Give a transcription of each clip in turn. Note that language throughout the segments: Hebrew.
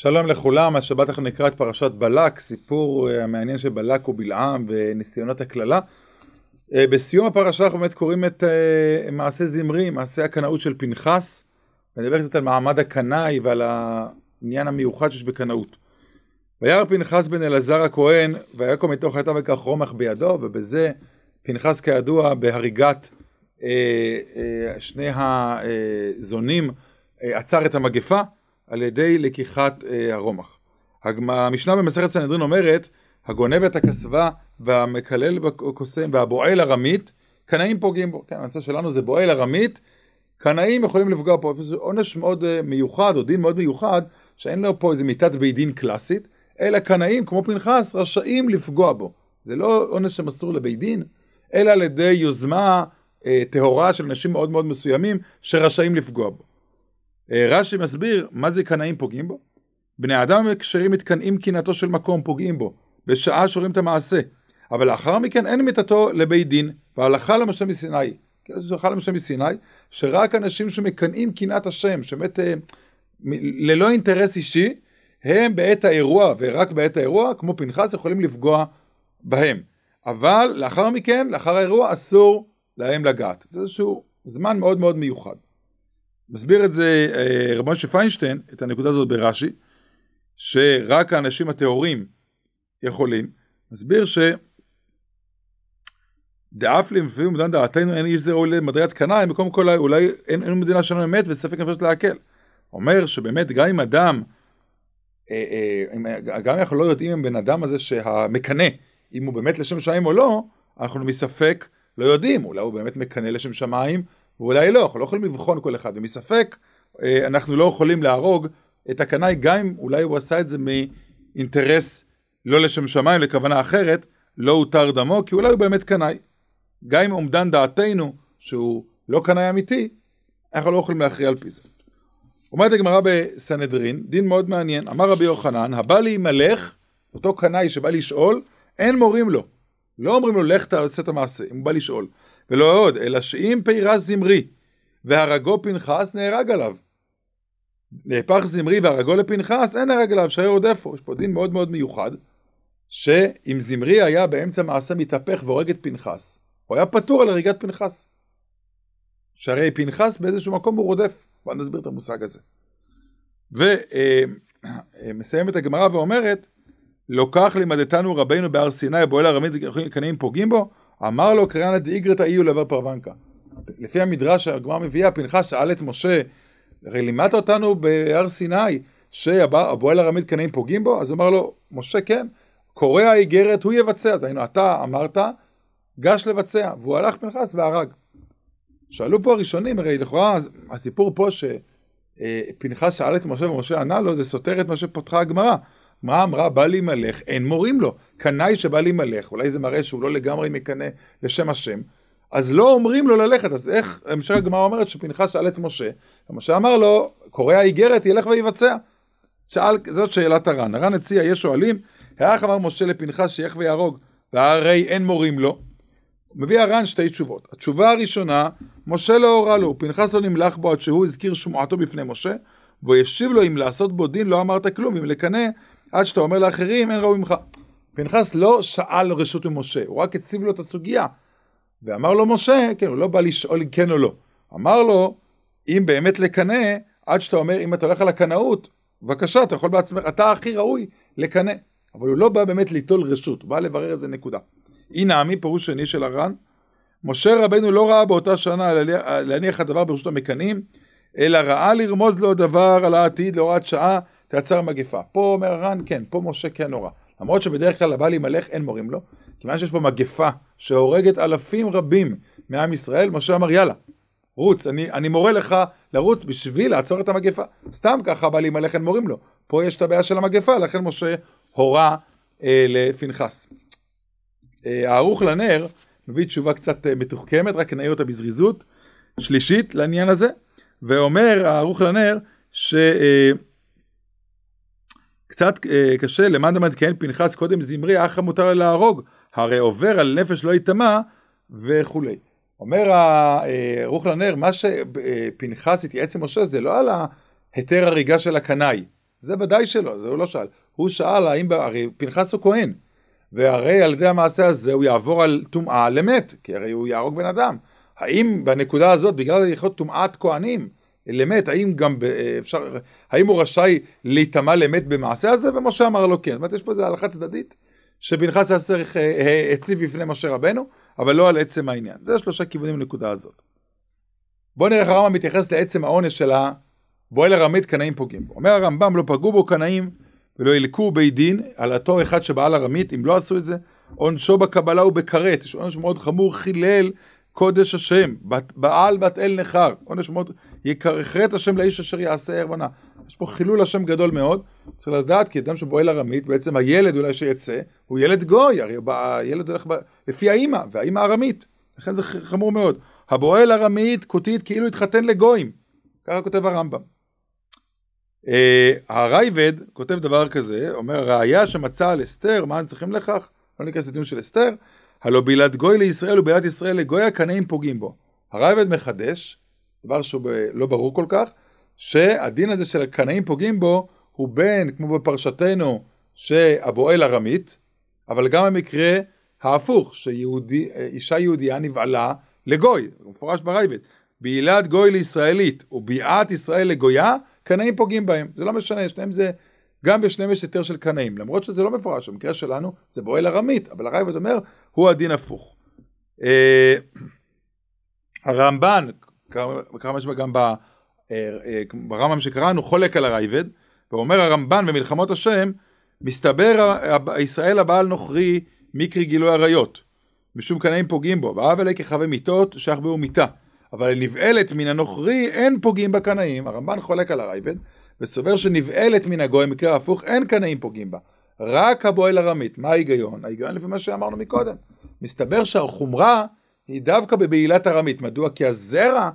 שלום לכולם, השבת אנחנו נקרא את פרשת בלק, סיפור אה, המעניין של בלק ובלעם וניסיונות הקללה. אה, בסיום הפרשה אנחנו באמת קוראים את אה, מעשה זמרי, מעשה הקנאות של פנחס. נדבר קצת על מעמד הקנאי ועל העניין המיוחד שיש בקנאות. וירא פנחס בן אלעזר הכהן, ויקום מתוך חטא וכך רומח בידו, ובזה פנחס כידוע בהריגת שני הזונים עצר את המגפה. על ידי לקיחת אה, הרומח. המשנה במסכת סנהדרין אומרת, הגונב את הכסבה והמקלל בקוסם והבועל ארמית, קנאים פוגעים בו. כן, המצב שלנו זה בועל ארמית, קנאים יכולים לפגוע פה. זה עונש מאוד אה, מיוחד, או דין מאוד מיוחד, שאין לו פה איזה מיטת בית דין קלאסית, אלא קנאים, כמו פנחס, רשאים לפגוע בו. זה לא עונש שמסור לבית דין, אלא על ידי יוזמה אה, טהורה אה, של אנשים מאוד מאוד מסוימים, שרשאים לפגוע בו. אה, רש"י מסביר מה זה קנאים פוגעים בו. בני אדם הקשרים מתקנאים קנאתו של מקום פוגעים בו, בשעה שרואים את המעשה. אבל לאחר מכן אין מיתתו לבית דין, והלכה למשה מסיני. כאילו זו הלכה למשה מסיני, שרק אנשים שמקנאים קנאת השם, שבאמת אה, ללא אינטרס אישי, הם בעת האירוע, ורק בעת האירוע, כמו פנחס, יכולים לפגוע בהם. אבל לאחר מכן, לאחר האירוע, אסור להם לגעת. זה איזשהו זמן מאוד מאוד מיוחד. מסביר את זה אה, רב משה פיינשטיין, את הנקודה הזאת ברש"י, שרק האנשים הטהורים יכולים, מסביר ש... דאף לי, לפעמים במדינת דעתנו אין איש זה ראוי למדרגת קנאי, במקום כל אולי אין, אין מדינה שלנו אמת וספק נפשת לא להקל. אומר שבאמת גם אם אדם, אה, אה, גם אם אנחנו לא יודעים אם בן אדם הזה שהמקנא, אם הוא באמת לשם שמיים או לא, אנחנו מספק לא יודעים, אולי הוא באמת מקנא לשם שמיים, ואולי לא, אנחנו לא יכולים לבחון כל אחד, ומספק אה, אנחנו לא יכולים להרוג את הקנאי, גם אם אולי הוא עשה את זה מאינטרס לא לשם שמיים, לכוונה אחרת, לא הותר דמו, כי אולי הוא באמת קנאי. גם אם אומדן דעתנו שהוא לא קנאי אמיתי, אנחנו לא יכולים להכריע על פי זה. אומרת הגמרא בסנהדרין, דין מאוד מעניין, אמר רבי יוחנן, הבא להימלך, אותו קנאי שבא לשאול, אין מורים לו. לא אומרים לו, לך תעשה את המעשה, אם הוא בא לשאול. ולא עוד, אלא שאם פירס זמרי והרגו פנחס, נהרג עליו. נהפך זמרי והרגו לפנחס, אין הרג עליו, שהיה איפה. יש פה דין מאוד מאוד מיוחד, שאם זמרי היה באמצע מעשה מתהפך והורג את פנחס, הוא היה פטור על הריגת פנחס. שהרי פנחס באיזשהו מקום הוא רודף, בוא נסביר את המושג הזה. ומסיימת אה, אה, הגמרא ואומרת, לוקח לימדתנו רבינו בהר סיני, בועל ארמית וקנאים פוגעים בו, אמר לו קריאנה דאיגרתא איו לבר פרוונקה. לפי המדרש שהגמרא מביאה, פנחס שאל את משה, הרי לימדת אותנו בהר סיני שהבועל הרמית קנאים פוגעים בו? אז אמר לו, משה כן, קורא האיגרת הוא יבצע, דהיינו אתה אמרת, גש לבצע, והוא הלך פנחס והרג. שאלו פה הראשונים, הרי לכאורה הסיפור פה שפנחס אה, שאל את משה ומשה ענה לו, זה סותר את מה שפותחה הגמרא. מה אמרה, בא להימלך, אין מורים לו. קנאי שבא להימלך, אולי זה מראה שהוא לא לגמרי מקנא לשם השם, אז לא אומרים לו ללכת, אז איך, המשך הגמרא אומרת שפנחס שאל את משה, ומשה אמר לו, קורא האיגרת ילך ויבצע. שאל, זאת שאלת הר"ן, הר"ן הציע, יש שואלים, האח אמר משה לפנחס שילך ויהרוג, והרי אין מורים לו. מביא הר"ן שתי תשובות. התשובה הראשונה, משה לא הורה לו, פנחס לא נמלך בו עד שהוא הזכיר שמועתו בפני משה, והוא ישיב לו אם לעשות בו דין לא אמרת כלום, אם לקנא, עד שאתה אומר לאחרים אין ראוי ממך. פנחס לא שאל רשות ממשה, הוא רק הציב לו את הסוגיה. ואמר לו משה, כן, הוא לא בא לשאול אם כן או לא. אמר לו, אם באמת לקנא, עד שאתה אומר, אם אתה הולך על הקנאות, בבקשה, אתה יכול בעצמך, אתה הכי ראוי לקנא. אבל הוא לא בא באמת ליטול רשות, הוא בא לברר איזה נקודה. הנה עמי פירוש שני של הר"ן. משה רבנו לא ראה באותה שנה להניח הדבר ברשות המקנאים, אלא ראה לרמוז לו דבר על העתיד להוראת שעה, תייצר מגפה. פה אומר הר"ן, כן, פה משה כן נורא. למרות שבדרך כלל הבעל ימלך אין מורים לו, כיוון שיש פה מגפה שהורגת אלפים רבים מעם ישראל, משה אמר יאללה, רוץ, אני, אני מורה לך לרוץ בשביל לעצור את המגפה. סתם ככה הבעל ימלך אין מורים לו. פה יש את הבעיה של המגפה, לכן משה הורה אה, לפנחס. אה, הערוך אה, לנר מביא תשובה קצת אה, מתוחכמת, רק נעיר אותה בזריזות. שלישית לעניין הזה, ואומר הערוך לנר, ש... אה, קצת uh, קשה למד עמד כהן פנחס קודם זמרי אחא מותר להרוג הרי עובר על נפש לא יטמע וכולי. אומר אה, רוחלה לנר, מה שפנחס אה, התייעץ עם משה זה לא על ההיתר הריגה של הקנאי זה ודאי שלא זה הוא לא שאל הוא שאל האם הרי פנחס הוא כהן והרי על ידי המעשה הזה הוא יעבור על טומאה למת כי הרי הוא יהרוג בן אדם האם בנקודה הזאת בגלל הלכות טומאת כהנים למת, האם גם אה, אפשר, האם הוא רשאי להיטמע למת במעשה הזה? ומשה אמר לו כן. זאת אומרת, יש פה איזו הלכה צדדית שבנחס יעשר אה, אה, הציב בפני משה רבנו, אבל לא על עצם העניין. זה שלושה כיוונים לנקודה הזאת. בואו נראה איך הרמב"ם מתייחס לעצם העונש של הבועל ארמית קנאים פוגעים בו. אומר הרמב"ם, לא פגעו בו קנאים ולא ילקו בית דין על אותו אחד שבעל ארמית, אם לא עשו את זה, עונשו בקבלה הוא בכרת, יש עונש מאוד חמור, חילל קודש השם, בעל בת אל נכר, עונש מאוד יכרת השם לאיש אשר יעשה ערבונה. יש פה חילול השם גדול מאוד. צריך לדעת כי אדם שבועל ארמית, בעצם הילד אולי שיצא, הוא ילד גוי, הרי הילד הולך ב... לפי האימא, והאימא ארמית. לכן זה חמור מאוד. הבועל ארמית כותית כאילו התחתן לגויים. ככה כותב הרמב"ם. אה, הרייבד כותב דבר כזה, אומר ראיה שמצא על אסתר, מה הם צריכים לכך? לא ניכנס לדיון של אסתר, הלא בילת גוי לישראל ובילת ישראל לגוי הקנאים פוגעים בו. הרייבד מחדש, דבר שהוא ב- לא ברור כל כך, שהדין הזה של הקנאים פוגעים בו הוא בין, כמו בפרשתנו, שהבועל ארמית, אבל גם המקרה ההפוך, שאישה יהודייה נבעלה לגוי, מפורש ברייבת, בעילת גוי לישראלית וביעת ישראל לגויה, קנאים פוגעים בהם, זה לא משנה, שניהם זה, גם בשניהם יש היתר של קנאים, למרות שזה לא מפורש, במקרה שלנו זה בועל ארמית, אבל הרייבת אומר, הוא הדין הפוך. אה, הרמב"ן, קרא משמע גם אה, אה, ברמב"ם שקראנו חולק על הרייבד, ואומר הרמב"ן במלחמות השם, מסתבר ישראל הבעל נוכרי מקרי גילוי עריות, משום קנאים פוגעים בו, ואב אלי כחווה מיתות, שח בו מיתה. אבל נבעלת מן הנוכרי אין פוגעים בקנאים, הרמב"ן חולק על הרייבד, וסובר שנבעלת מן הגוי, מקרה הפוך, אין קנאים פוגעים בה. רק הבועל ארמית. מה ההיגיון? ההיגיון לפי מה שאמרנו מקודם. מסתבר שהחומרה היא דווקא בבעילת ארמית. מדוע? כי הזרע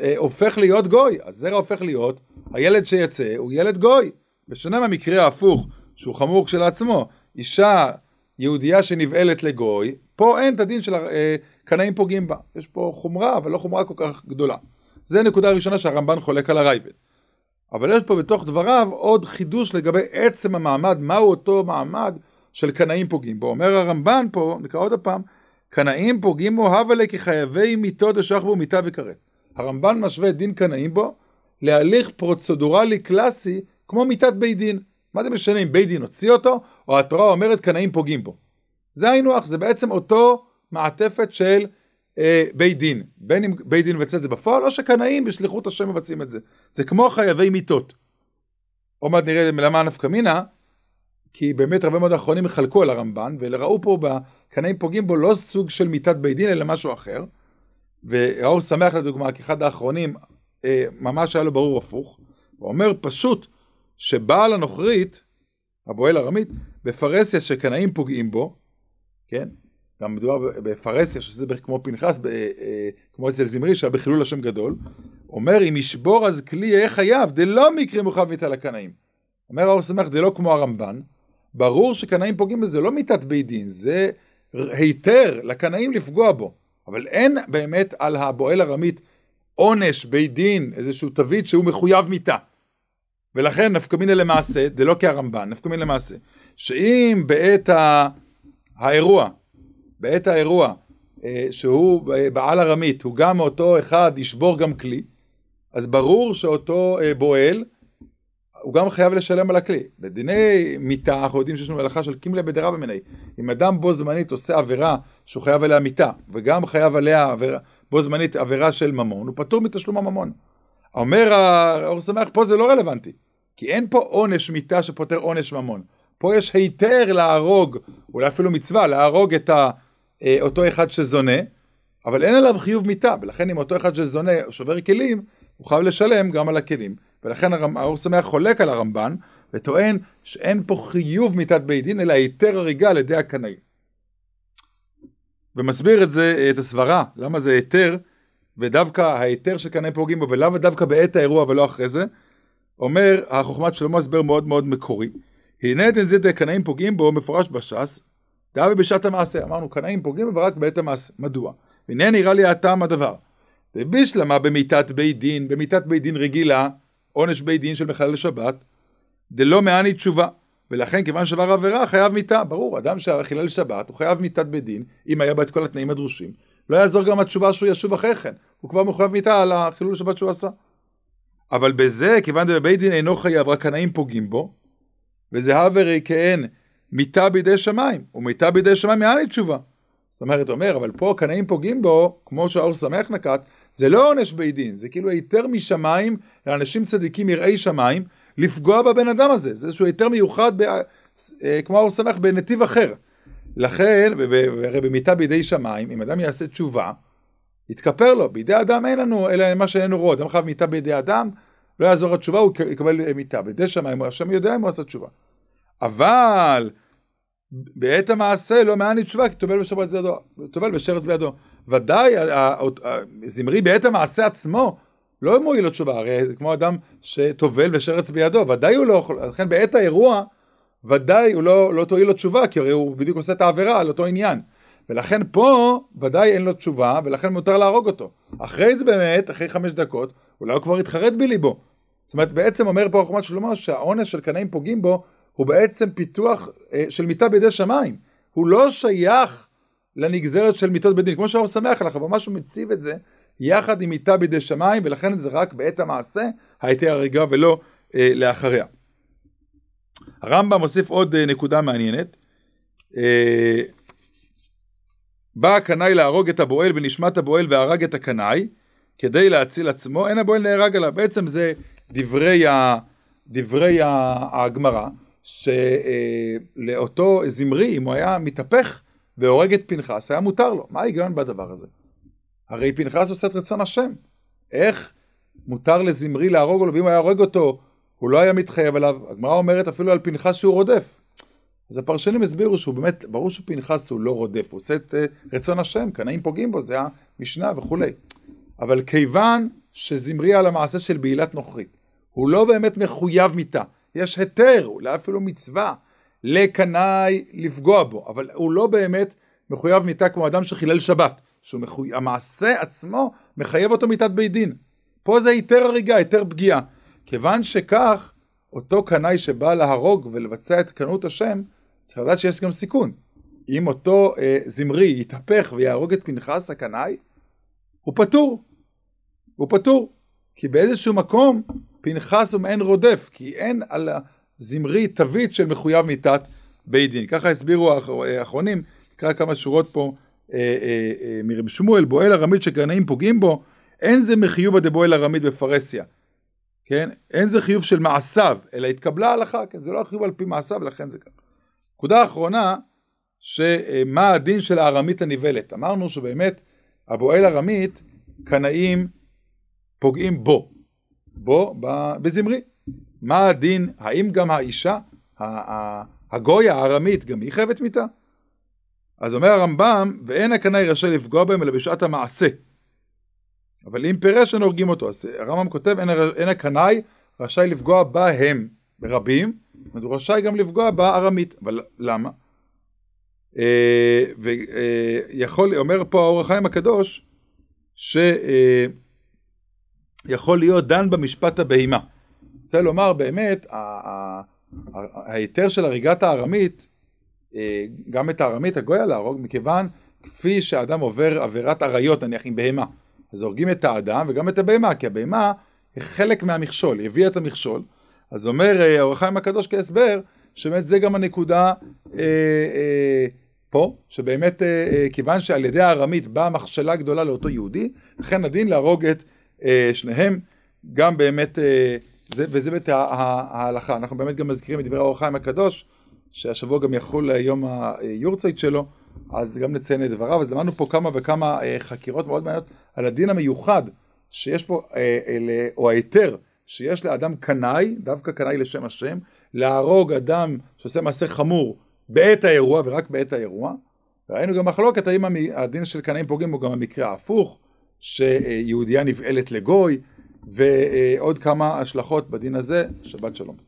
אה, הופך להיות גוי. הזרע הופך להיות, הילד שיצא הוא ילד גוי. בשונה מהמקרה ההפוך, שהוא חמור כשלעצמו, אישה יהודייה שנבעלת לגוי, פה אין את הדין של אה, קנאים פוגעים בה. יש פה חומרה, אבל לא חומרה כל כך גדולה. זה נקודה ראשונה שהרמב"ן חולק על הרייבד. אבל יש פה בתוך דבריו עוד חידוש לגבי עצם המעמד, מהו אותו מעמד של קנאים פוגעים בו. אומר הרמב"ן פה, נקרא עוד הפעם, קנאים פוגעים בו הווה כחייבי מיתו דשכבו מיתה וכרת. הרמב"ן משווה את דין קנאים בו להליך פרוצדורלי קלאסי כמו מיתת בית דין. מה זה משנה אם בית דין הוציא אותו, או התורה אומרת קנאים פוגעים בו. זה היינו הך, זה בעצם אותו מעטפת של אה, בית דין. בין אם בית דין מבצע את זה בפועל, או שקנאים בשליחות השם מבצעים את זה. זה כמו חייבי מיתות. עוד מעט נראה למה נפקא מינה, כי באמת הרבה מאוד אחרונים חלקו על הרמב"ן, וראו פה קנאים פוגעים בו לא סוג של מיתת בית דין, אלא משהו אחר. והאור שמח לדוגמה, כי אחד האחרונים, אה, ממש היה לו ברור הפוך. הוא אומר פשוט שבעל הנוכרית, הבועל ארמית, בפרהסיה שקנאים פוגעים בו, כן? גם מדובר בפרהסיה, שזה בערך כמו פנחס, ב, אה, אה, כמו אצל זמרי, שהיה בחילול השם גדול, אומר אם ישבור אז כלי יהיה חייב, דלא מקרה מוכרח מיתה לקנאים. אומר האור שמח, דלא כמו הרמב"ן, ברור שקנאים פוגעים בזה, לא מיתת בית דין, זה... היתר לקנאים לפגוע בו, אבל אין באמת על הבועל ארמית עונש, בית דין, איזשהו תווית שהוא מחויב מיתה. ולכן נפקא מינא למעשה, זה לא כהרמב"ן, נפקא מינא למעשה, שאם בעת ה... האירוע, בעת האירוע, אה, שהוא אה, בעל ארמית, הוא גם אותו אחד ישבור גם כלי, אז ברור שאותו אה, בועל הוא גם חייב לשלם על הכלי. בדיני מיתה אנחנו יודעים שיש לנו הלכה של קימלה בדירה במיני. אם אדם בו זמנית עושה עבירה שהוא חייב עליה מיתה, וגם חייב עליה עבירה, בו זמנית עבירה של ממון, הוא פטור מתשלום הממון. אומר האור שמח, פה זה לא רלוונטי, כי אין פה עונש מיתה שפוטר עונש ממון. פה יש היתר להרוג, אולי אפילו מצווה, להרוג את ה, אה, אותו אחד שזונה, אבל אין עליו חיוב מיתה, ולכן אם אותו אחד שזונה שובר כלים, הוא חייב לשלם גם על הכלים. ולכן האור שמח חולק על הרמב"ן, וטוען שאין פה חיוב מיתת בית דין, אלא היתר הריגה על ידי הקנאי. ומסביר את זה, את הסברה, למה זה היתר, ודווקא ההיתר שקנאי פוגעים בו, ולמה דווקא בעת האירוע ולא אחרי זה, אומר החוכמת שלמה הסבר מאוד מאוד מקורי. הנה דין זה דקנאים פוגעים בו, מפורש בש"ס, דאבי בשעת המעשה. אמרנו, קנאים פוגעים בו רק בעת המעשה. מדוע? הנה נראה לי הטעם הדבר. ובשלמה במיתת בית דין, במיתת בית דין רגילה, עונש בית דין של מחלל שבת, דלא מעני תשובה. ולכן כיוון שעבר עבירה חייב מיתה. ברור, אדם שחילל שבת הוא חייב מיתת בית דין, אם היה בה את כל התנאים הדרושים. לא יעזור גם התשובה שהוא ישוב אחרי כן, הוא כבר מחויב מיתה על החילול שבת שהוא עשה. אבל בזה, כיוון שבבית דין אינו חייב, רק קנאים פוגעים בו, וזה הוורי כאין מיתה בידי שמיים, ומיתה בידי שמיים מעני תשובה. זאת אומרת, אומר, אבל פה קנאים פוגעים בו, כמו שהאור שמח נקט, זה לא עונש בית דין, זה כאילו היתר משמיים לאנשים צדיקים יראי שמיים לפגוע בבן אדם הזה, זה איזשהו היתר מיוחד ב, אה, כמו האור שמח בנתיב אחר. לכן, הרי במיטה בידי שמיים, אם אדם יעשה תשובה, יתכפר לו, בידי אדם אין לנו אלא מה שאיננו רואה. אדם חייב מיתה בידי אדם, לא יעזור התשובה, הוא יקבל אה, מיטה. בידי שמיים, השם יודע אם הוא עשה תשובה. אבל בעת המעשה לא מעני תשובה, כי טובל בשרץ בידו. טובל בשרץ בידו. ודאי זמרי בעת המעשה עצמו לא מועיל לו תשובה, הרי זה כמו אדם שטובל ושרץ בידו, ודאי הוא לא יכול, לכן בעת האירוע ודאי הוא לא, לא תועיל לו תשובה, כי הרי הוא בדיוק עושה את העבירה על אותו עניין. ולכן פה ודאי אין לו תשובה, ולכן מותר להרוג אותו. אחרי זה באמת, אחרי חמש דקות, אולי הוא לא כבר יתחרט בליבו. זאת אומרת, בעצם אומר פה רחמת שלמה שהעונש של קנאים פוגעים בו, הוא בעצם פיתוח אה, של מיטה בידי שמיים. הוא לא שייך לנגזרת של מיתות בית דין, כמו שהאור שמח לך, אבל משהו מציב את זה יחד עם מיתה בידי שמיים, ולכן זה רק בעת המעשה, הייתה הריגה ולא אה, לאחריה. הרמב"ם מוסיף עוד אה, נקודה מעניינת. אה, בא הקנאי להרוג את הבועל ונשמת הבועל והרג את הקנאי כדי להציל עצמו, אין הבועל נהרג עליו. בעצם זה דברי, ה, דברי ה, הגמרא, שלאותו אה, זמרי, אם הוא היה מתהפך, והורג את פנחס, היה מותר לו. מה ההיגיון בדבר הזה? הרי פנחס עושה את רצון השם. איך מותר לזמרי להרוג לו, ואם היה הורג אותו, הוא לא היה מתחייב אליו. הגמרא אומרת אפילו על פנחס שהוא רודף. אז הפרשנים הסבירו שהוא באמת, ברור שפנחס הוא לא רודף, הוא עושה את uh, רצון השם, קנאים פוגעים בו, זה המשנה וכולי. אבל כיוון שזמרי על המעשה של בעילת נוכרית, הוא לא באמת מחויב מיתה, יש היתר, אולי אפילו מצווה, לקנאי לפגוע בו, אבל הוא לא באמת מחויב מיתה כמו אדם שחילל שבת, שהמעשה עצמו מחייב אותו מיתת בית דין. פה זה היתר הריגה, היתר פגיעה. כיוון שכך, אותו קנאי שבא להרוג ולבצע את קנות השם, צריך לדעת שיש גם סיכון. אם אותו אה, זמרי יתהפך ויהרוג את פנחס הקנאי, הוא פטור. הוא פטור. כי באיזשהו מקום פנחס הוא מעין רודף, כי אין על זמרי תווית של מחויב מיתת בית דין. ככה הסבירו האחרונים, נקרא כמה שורות פה אה, אה, אה, מרב שמואל, בועל ארמית שקנאים פוגעים בו, אין זה מחיובה דבועל ארמית בפרהסיה. כן? אין זה חיוב של מעשיו, אלא התקבלה הלכה, כן? זה לא החיוב על פי מעשיו, לכן זה ככה. נקודה אחרונה, שמה הדין של הארמית הנבלת. אמרנו שבאמת הבועל ארמית, קנאים פוגעים בו, בו, בזמרי. מה הדין, האם גם האישה, הגויה הארמית, גם היא חייבת מיתה? אז אומר הרמב"ם, ואין הקנאי רשאי לפגוע בהם אלא בשעת המעשה. אבל אם פירש אין הורגים אותו, אז הרמב"ם כותב, אין הקנאי רשאי לפגוע בהם, ברבים, אז הוא רשאי גם לפגוע בארמית, אבל למה? אה, ויכול, אה, אומר פה האור החיים הקדוש, שיכול אה, להיות דן במשפט הבהימה. רוצה לומר באמת, ההיתר של הריגת הארמית, אה, גם את הארמית הגויה להרוג, מכיוון כפי שאדם עובר עבירת עריות נניח עם בהמה. אז הורגים את האדם וגם את הבהמה, כי הבהמה היא חלק מהמכשול, היא הביאה את המכשול. אז אומר אה, אור חיים הקדוש כהסבר, שבאמת זה גם הנקודה אה, אה, פה, שבאמת אה, אה, כיוון שעל ידי הארמית באה מכשלה גדולה לאותו יהודי, לכן הדין להרוג את אה, שניהם, גם באמת אה, זה, וזה באמת ההלכה. אנחנו באמת גם מזכירים את דברי האור חיים הקדוש, שהשבוע גם יחול אה, יום היורצייט שלו, אז גם נציין את דבריו. אז למדנו פה כמה וכמה אה, חקירות מאוד מעניינות על הדין המיוחד שיש פה, אה, או ההיתר שיש לאדם קנאי, דווקא קנאי לשם השם, להרוג אדם שעושה מעשה חמור בעת האירוע ורק בעת האירוע. ראינו גם מחלוקת האם הדין של קנאים פוגעים הוא גם המקרה ההפוך, שיהודייה נבעלת לגוי, ועוד כמה השלכות בדין הזה. שבת שלום.